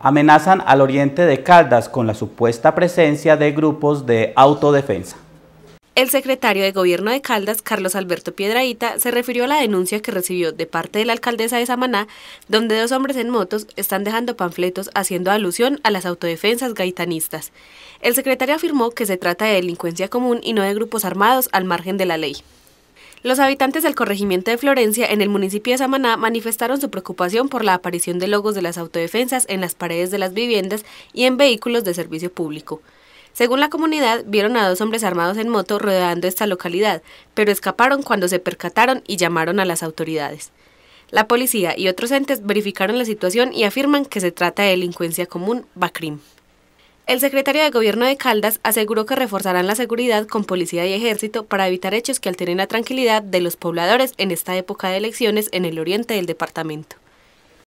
amenazan al oriente de Caldas con la supuesta presencia de grupos de autodefensa. El secretario de Gobierno de Caldas, Carlos Alberto Piedraíta, se refirió a la denuncia que recibió de parte de la alcaldesa de Samaná, donde dos hombres en motos están dejando panfletos haciendo alusión a las autodefensas gaitanistas. El secretario afirmó que se trata de delincuencia común y no de grupos armados al margen de la ley. Los habitantes del corregimiento de Florencia en el municipio de Samaná manifestaron su preocupación por la aparición de logos de las autodefensas en las paredes de las viviendas y en vehículos de servicio público. Según la comunidad, vieron a dos hombres armados en moto rodeando esta localidad, pero escaparon cuando se percataron y llamaron a las autoridades. La policía y otros entes verificaron la situación y afirman que se trata de delincuencia común, BACRIM. El secretario de Gobierno de Caldas aseguró que reforzarán la seguridad con policía y ejército para evitar hechos que alteren la tranquilidad de los pobladores en esta época de elecciones en el oriente del departamento.